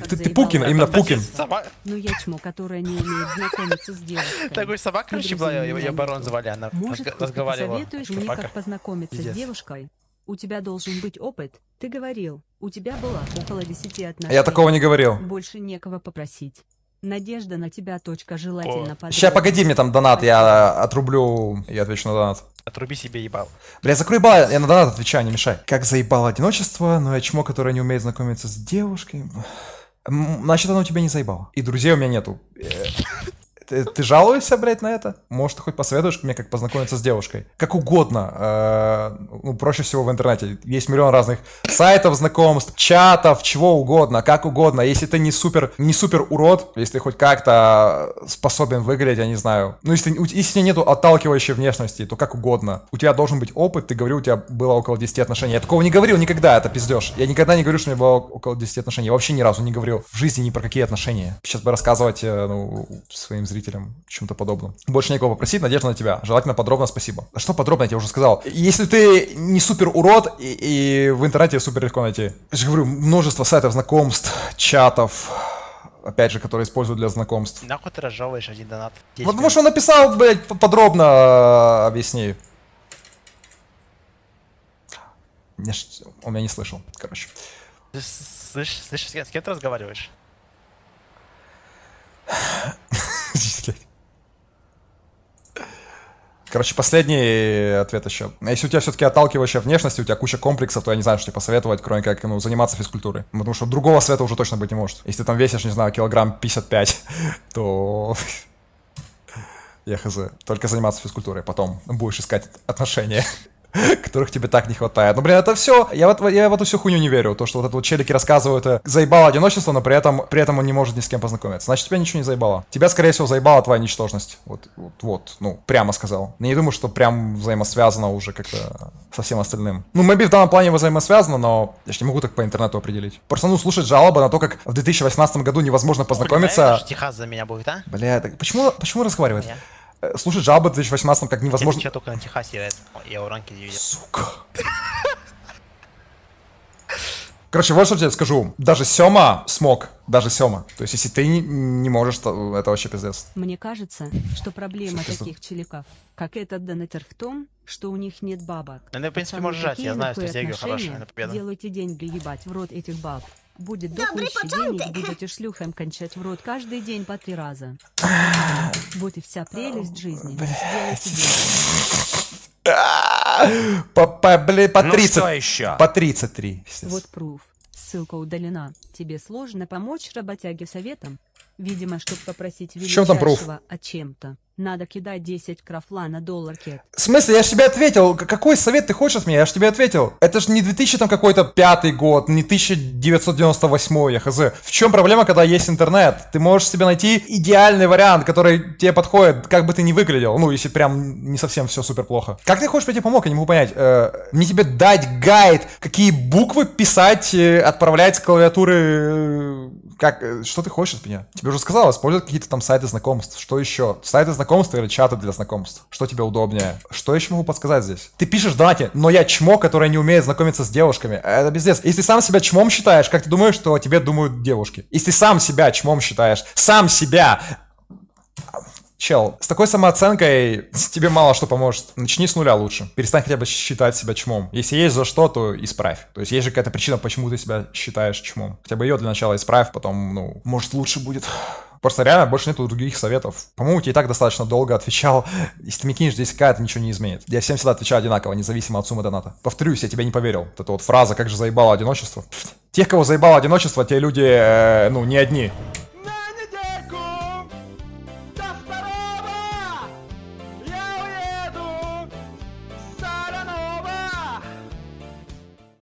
Ты, ты, ты Пукин, именно Пукин. Ну я чмо, которая не умеет знакомиться с девушкой. Такой собака, короче, была, ее барон звали, она разговаривала. Советуешь мне, как познакомиться с девушкой? У тебя должен быть опыт. Ты говорил, у тебя было около десяти отношений. Я такого не говорил. Больше некого попросить. Надежда на тебя. Точка желательно. Сейчас погоди, мне там донат, я отрублю и отвечу на донат. Отруби себе ебал. Бля, закрой ебал, я на донат отвечаю, не мешай. Как заебало одиночество, но я чмо, которое не умеет знакомиться с девушкой. Значит, оно тебя не заебало. И друзей у меня нету. Э, ты, э, ты жалуешься, блядь, на это? Может, ты хоть посоветуешь мне, как познакомиться с девушкой? Как угодно. Э, ну, проще всего в интернете. Есть миллион разных сайтов знакомств, чатов, чего угодно, как угодно. Если ты не супер, не супер урод, если ты хоть как-то способен выглядеть, я не знаю. Ну, если, если нету отталкивающей внешности, то как угодно. У тебя должен быть опыт, ты говорю, у тебя было около 10 отношений. Я такого не говорил никогда, это пиздешь. Я никогда не говорю, что у меня было около 10 отношений. Я вообще ни разу не говорил в жизни ни про какие отношения. Сейчас бы рассказывать э, ну, своим зрителям зрителям, чем-то подобным. Больше некого попросить, надежда на тебя. Желательно подробно спасибо. А что подробно, я тебе уже сказал. Если ты не супер урод, и, и в интернете супер легко найти. Я же говорю, множество сайтов знакомств, чатов, опять же, которые используют для знакомств. Нахуй ты разжевываешь один донат? Вот может он написал, блядь, подробно э, объясни. Меня, он меня не слышал, короче. слышишь, слышишь, с кем ты разговариваешь? Короче, последний ответ еще. Если у тебя все-таки отталкивающая внешность, у тебя куча комплексов, то я не знаю, что тебе посоветовать, кроме как ну, заниматься физкультурой. Потому что другого света уже точно быть не может. Если ты там весишь, не знаю, килограмм 55, то... Я хз. Только заниматься физкультурой, а потом будешь искать отношения. которых тебе так не хватает. Ну блин, это все, я вот я в эту всю хуйню не верю, то, что вот это вот челики рассказывают, заебало одиночество, но при этом, при этом он не может ни с кем познакомиться. Значит, тебя ничего не заебало. Тебя, скорее всего, заебала твоя ничтожность. Вот, вот, вот ну, прямо сказал. не думаю, что прям взаимосвязано уже как-то со всем остальным. Ну, maybe в данном плане взаимосвязано, но я же не могу так по интернету определить. Просто, ну, слушать жалобы на то, как в 2018 году невозможно познакомиться. Блин, да, за меня будет, а? Бля, так почему, почему разговаривать? Нет слушать жалобы в 2018 как невозможно. Я только на Техасе играет? Я у ранки не видел. Сука. Короче, вот что я скажу. Даже Сёма смог. Даже Сёма. То есть, если ты не, не можешь, то это вообще пиздец. Мне кажется, что проблема что таких челиков, как этот донатер в том, что у них нет бабок. Ну, в принципе, можешь жать, я знаю стратегию хорошую на победу. Делайте деньги ебать в рот этих баб. Будет до дохующий денег, будете шлюхом кончать в рот каждый день по три раза. Вот и вся прелесть жизни. По, по, блин, по 30. Ну, еще? По 33. Вот пруф. Ссылка удалена. Тебе сложно помочь работяге советом? Видимо, чтобы попросить величайшего о а чем-то. Надо кидать 10 крафла на доллар кет. В смысле? Я же тебе ответил. Какой совет ты хочешь от меня? Я же тебе ответил. Это же не 2000 там какой-то пятый год, не 1998, я хз. В чем проблема, когда есть интернет? Ты можешь себе найти идеальный вариант, который тебе подходит, как бы ты ни выглядел. Ну, если прям не совсем все супер плохо. Как ты хочешь, я тебе помог? Я не могу понять. Э, мне тебе дать гайд, какие буквы писать, э, отправлять с клавиатуры э, как, э, что ты хочешь от меня? Тебе уже сказал, используют какие-то там сайты знакомств. Что еще? Сайты знакомств или чаты для знакомств? Что тебе удобнее? Что еще могу подсказать здесь? Ты пишешь донате, но я чмо, которое не умеет знакомиться с девушками. Это пиздец. Если сам себя чмом считаешь, как ты думаешь, что о тебе думают девушки? Если сам себя чмом считаешь, сам себя... Чел, с такой самооценкой тебе мало что поможет. Начни с нуля лучше. Перестань хотя бы считать себя чмом. Если есть за что, то исправь. То есть есть же какая-то причина, почему ты себя считаешь чмом. Хотя бы ее для начала исправь, потом, ну, может, лучше будет. Просто реально больше нету других советов. По-моему, тебе и так достаточно долго отвечал. Если ты мне кинешь 10 это ничего не изменит. Я всем всегда отвечаю одинаково, независимо от суммы доната. Повторюсь, я тебя не поверил. Вот эта вот фраза «как же заебало одиночество». Тех, кого заебало одиночество, те люди, э, ну, не одни.